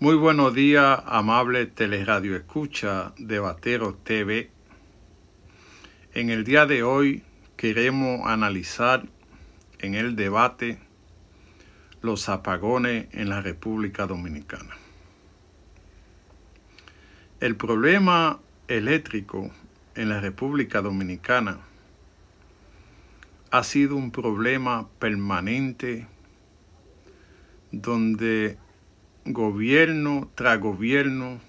Muy buenos días, amable teleradio escucha de TV. En el día de hoy queremos analizar en el debate los apagones en la República Dominicana. El problema eléctrico en la República Dominicana ha sido un problema permanente donde gobierno tras gobierno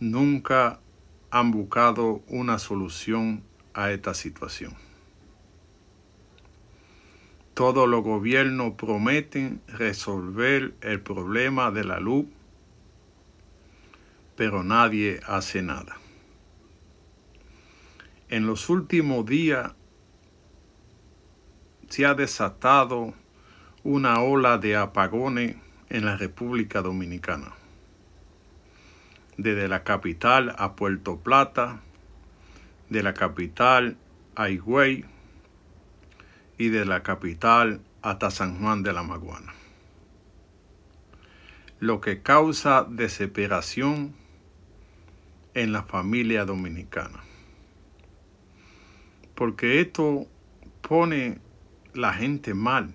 nunca han buscado una solución a esta situación. Todos los gobiernos prometen resolver el problema de la luz, pero nadie hace nada. En los últimos días se ha desatado una ola de apagones en la República Dominicana. Desde la capital a Puerto Plata, de la capital a Higüey y de la capital hasta San Juan de la Maguana. Lo que causa desesperación en la familia dominicana. Porque esto pone la gente mal.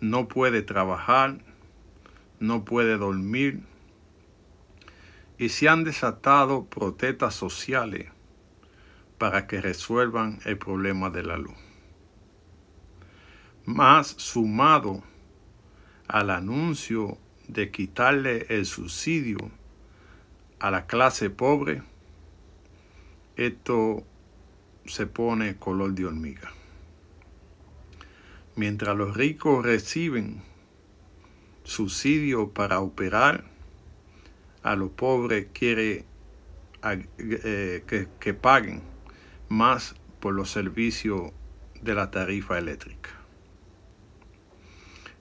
No puede trabajar, no puede dormir y se han desatado protetas sociales para que resuelvan el problema de la luz. Más sumado al anuncio de quitarle el subsidio a la clase pobre, esto se pone color de hormiga. Mientras los ricos reciben subsidio para operar a los pobres quiere eh, que, que paguen más por los servicios de la tarifa eléctrica.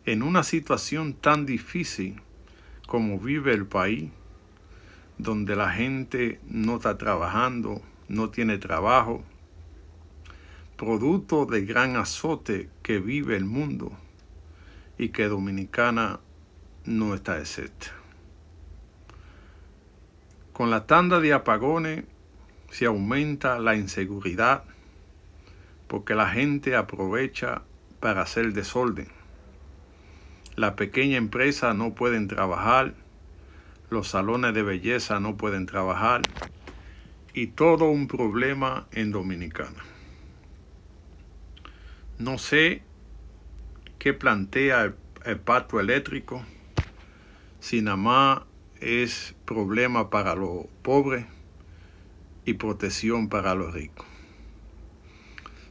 En una situación tan difícil como vive el país, donde la gente no está trabajando, no tiene trabajo, producto del gran azote que vive el mundo y que Dominicana no está excepta. Con la tanda de apagones se aumenta la inseguridad porque la gente aprovecha para hacer desorden. Las pequeñas empresas no pueden trabajar, los salones de belleza no pueden trabajar y todo un problema en Dominicana. No sé qué plantea el, el eléctrico Sinamá es problema para los pobres y protección para los ricos.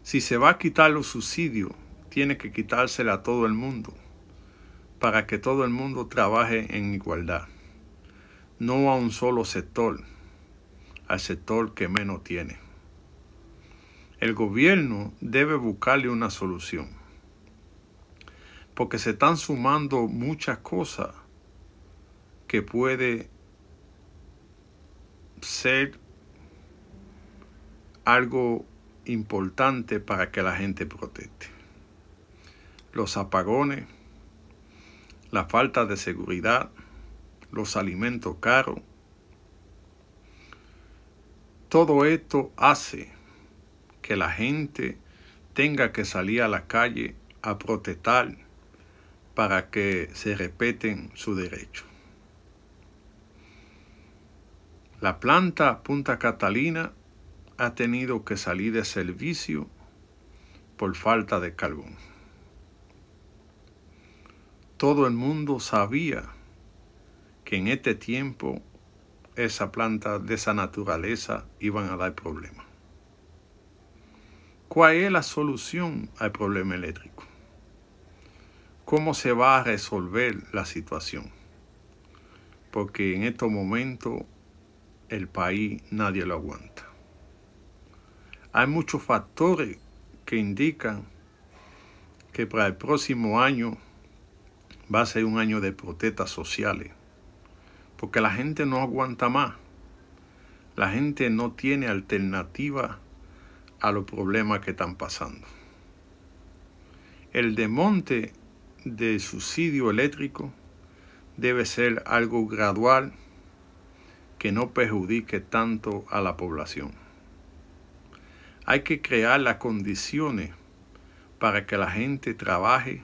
Si se va a quitar los subsidios, tiene que quitársela a todo el mundo, para que todo el mundo trabaje en igualdad, no a un solo sector, al sector que menos tiene. El gobierno debe buscarle una solución, porque se están sumando muchas cosas que puede ser algo importante para que la gente proteste. Los apagones, la falta de seguridad, los alimentos caros. Todo esto hace que la gente tenga que salir a la calle a protestar para que se respeten sus derechos. La planta Punta Catalina ha tenido que salir de servicio por falta de carbón. Todo el mundo sabía que en este tiempo esa planta de esa naturaleza iba a dar problemas. ¿Cuál es la solución al problema eléctrico? ¿Cómo se va a resolver la situación? Porque en estos momentos el país nadie lo aguanta. Hay muchos factores que indican que para el próximo año va a ser un año de protestas sociales, porque la gente no aguanta más. La gente no tiene alternativa a los problemas que están pasando. El desmonte de subsidio eléctrico debe ser algo gradual que no perjudique tanto a la población. Hay que crear las condiciones para que la gente trabaje,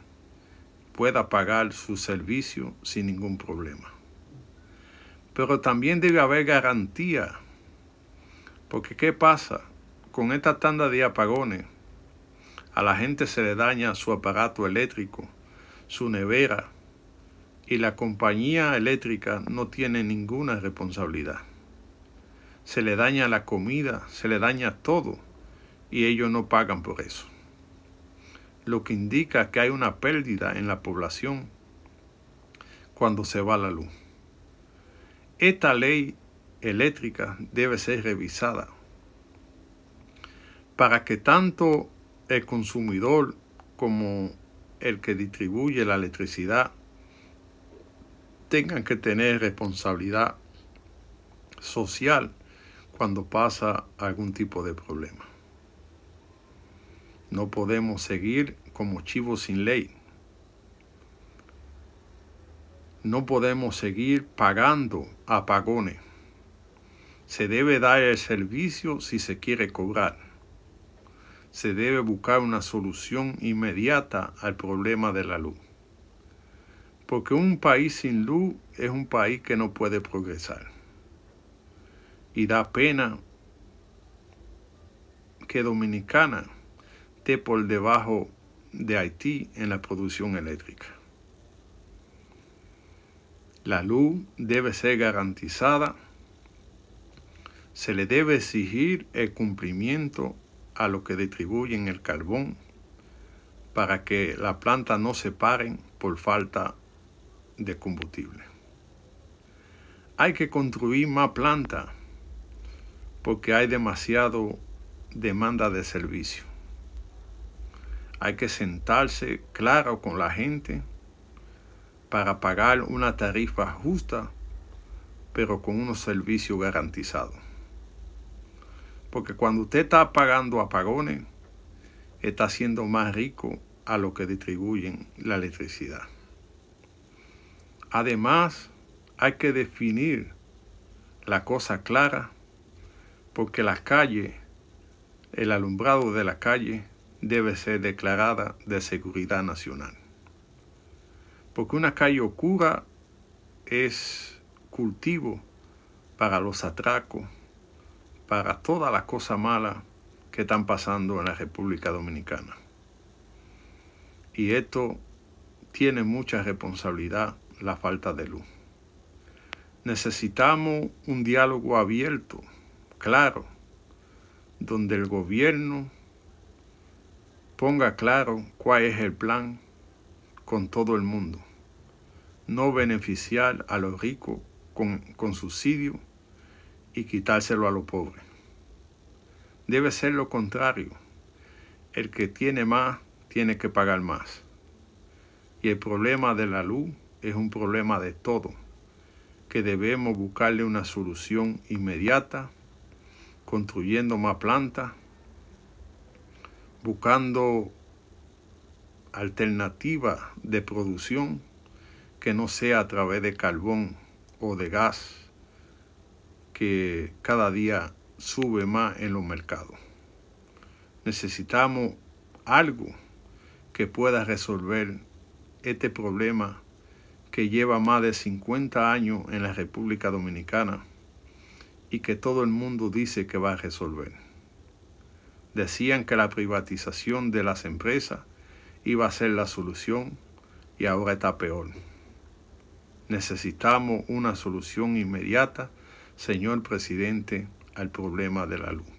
pueda pagar su servicio sin ningún problema. Pero también debe haber garantía, porque ¿qué pasa? Con esta tanda de apagones, a la gente se le daña su aparato eléctrico, su nevera, y la compañía eléctrica no tiene ninguna responsabilidad. Se le daña la comida, se le daña todo y ellos no pagan por eso. Lo que indica que hay una pérdida en la población cuando se va la luz. Esta ley eléctrica debe ser revisada para que tanto el consumidor como el que distribuye la electricidad tengan que tener responsabilidad social cuando pasa algún tipo de problema. No podemos seguir como chivos sin ley. No podemos seguir pagando apagones. Se debe dar el servicio si se quiere cobrar. Se debe buscar una solución inmediata al problema de la luz porque un país sin luz es un país que no puede progresar. Y da pena que Dominicana esté por debajo de Haití en la producción eléctrica. La luz debe ser garantizada. Se le debe exigir el cumplimiento a lo que distribuyen el carbón para que las plantas no se paren por falta de de combustible. Hay que construir más plantas porque hay demasiado demanda de servicio. Hay que sentarse claro con la gente para pagar una tarifa justa, pero con unos servicios garantizados. Porque cuando usted está pagando apagones, está siendo más rico a lo que distribuyen la electricidad. Además, hay que definir la cosa clara, porque la calle, el alumbrado de la calle, debe ser declarada de seguridad nacional. Porque una calle oscura es cultivo para los atracos, para toda la cosa mala que están pasando en la República Dominicana. Y esto tiene mucha responsabilidad la falta de luz. Necesitamos un diálogo abierto, claro, donde el gobierno ponga claro cuál es el plan con todo el mundo. No beneficiar a los ricos con, con subsidio y quitárselo a los pobres. Debe ser lo contrario. El que tiene más tiene que pagar más. Y el problema de la luz es un problema de todo, que debemos buscarle una solución inmediata, construyendo más plantas, buscando alternativas de producción que no sea a través de carbón o de gas que cada día sube más en los mercados. Necesitamos algo que pueda resolver este problema que lleva más de 50 años en la República Dominicana y que todo el mundo dice que va a resolver. Decían que la privatización de las empresas iba a ser la solución y ahora está peor. Necesitamos una solución inmediata, señor presidente, al problema de la luz.